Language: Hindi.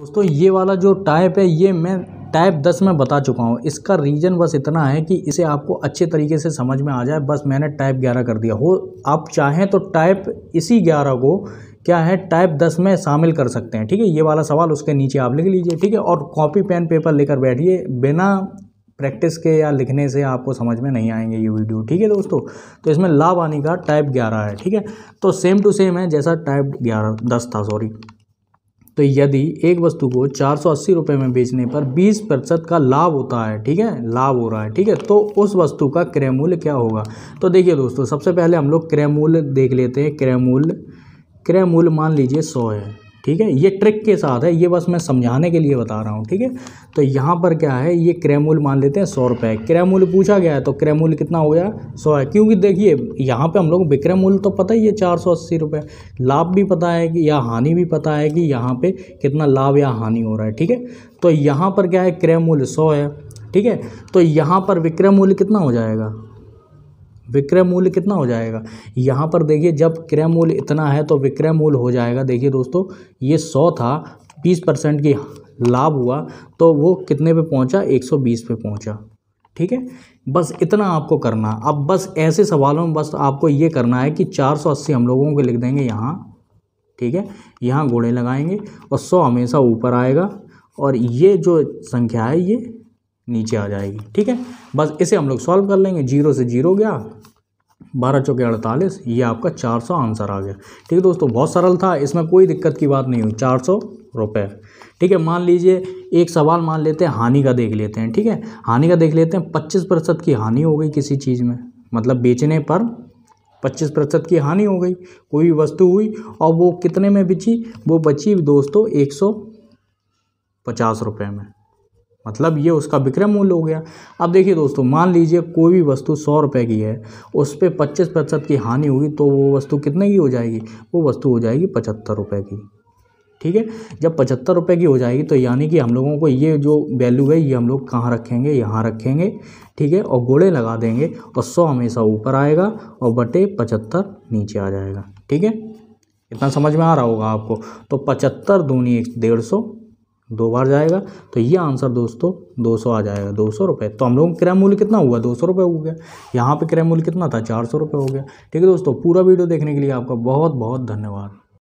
दोस्तों ये वाला जो टाइप है ये मैं टाइप दस में बता चुका हूँ इसका रीज़न बस इतना है कि इसे आपको अच्छे तरीके से समझ में आ जाए बस मैंने टाइप ग्यारह कर दिया हो आप चाहें तो टाइप इसी ग्यारह को क्या है टाइप दस में शामिल कर सकते हैं ठीक है ये वाला सवाल उसके नीचे आप लिख लीजिए ठीक है और कॉपी पेन पेपर लेकर बैठिए बिना प्रैक्टिस के या लिखने से आपको समझ में नहीं आएंगे ये वीडियो ठीक है दोस्तों तो इसमें लाभ आने का टाइप ग्यारह है ठीक है तो सेम टू सेम है जैसा टाइप ग्यारह दस था सॉरी तो यदि एक वस्तु को चार सौ अस्सी रुपये में बेचने पर बीस प्रतिशत का लाभ होता है ठीक है लाभ हो रहा है ठीक है तो उस वस्तु का क्रय मूल्य क्या होगा तो देखिए दोस्तों सबसे पहले हम लोग क्रय मूल्य देख लेते हैं क्रय मूल्य क्रय मूल्य मान लीजिए सौ है ठीक है ये ट्रिक के साथ है ये बस मैं समझाने के लिए बता रहा हूँ ठीक है तो यहाँ पर क्या है ये क्रेमूल मान लेते हैं सौ रुपये क्रेमूल पूछा गया है तो क्रेमूल कितना हो गया सौ है क्योंकि देखिए यहाँ पे हम लोग विक्रय मूल्य तो पता ही है चार सौ अस्सी रुपये लाभ भी पता है कि या हानि भी पता है कि यहाँ पर कितना लाभ या हानि हो रहा है ठीक है तो यहाँ पर क्या है क्रय मूल्य सौ है ठीक है तो यहाँ पर विक्रय मूल्य कितना हो जाएगा विक्रय मूल्य कितना हो जाएगा यहाँ पर देखिए जब क्रय मूल्य इतना है तो विक्रय मूल्य हो जाएगा देखिए दोस्तों ये सौ था बीस परसेंट की लाभ हुआ तो वो कितने पे पहुँचा एक सौ बीस पे पहुँचा ठीक है बस इतना आपको करना अब बस ऐसे सवालों में बस आपको ये करना है कि चार सौ अस्सी हम लोगों को लिख देंगे यहाँ ठीक है यहाँ घोड़े लगाएंगे और सौ हमेशा ऊपर आएगा और ये जो संख्या है ये नीचे आ जाएगी ठीक है बस इसे हम लोग सॉल्व कर लेंगे जीरो से जीरो गया बारह चौके अड़तालीस ये आपका चार सौ आंसर आ गया ठीक है दोस्तों बहुत सरल था इसमें कोई दिक्कत की बात नहीं हुई चार सौ रुपये ठीक है मान लीजिए एक सवाल मान लेते हैं हानि का देख लेते हैं ठीक है हानि का देख लेते हैं पच्चीस प्रतिशत की हानि हो गई किसी चीज़ में मतलब बेचने पर पच्चीस प्रतिशत की हानि हो गई कोई भी वस्तु हुई और वो कितने में बिची वो बची दोस्तों एक सौ पचास रुपये में मतलब ये उसका विक्रय मूल्य हो गया अब देखिए दोस्तों मान लीजिए कोई भी वस्तु सौ रुपये की है उस पर पच्चीस प्रतिशत की हानि होगी तो वो वस्तु कितने की हो जाएगी वो वस्तु हो जाएगी पचहत्तर रुपये की ठीक है जब पचहत्तर रुपये की हो जाएगी तो यानी कि हम लोगों को ये जो वैल्यू है ये हम लोग कहाँ रखेंगे यहाँ रखेंगे ठीक है और गोड़े लगा देंगे और सौ हमेशा ऊपर आएगा और बटे पचहत्तर नीचे आ जाएगा ठीक है इतना समझ में आ रहा होगा आपको तो पचहत्तर दूनी एक डेढ़ सौ दो बार जाएगा तो ये आंसर दोस्तों 200 आ जाएगा दो सौ रुपये तो हम लोगों का क्रय मूल्य कितना हुआ दो सौ रुपये हो गया यहाँ पे क्रय मूल्य कितना था चार सौ रुपये हो गया ठीक है दोस्तों पूरा वीडियो देखने के लिए आपका बहुत बहुत धन्यवाद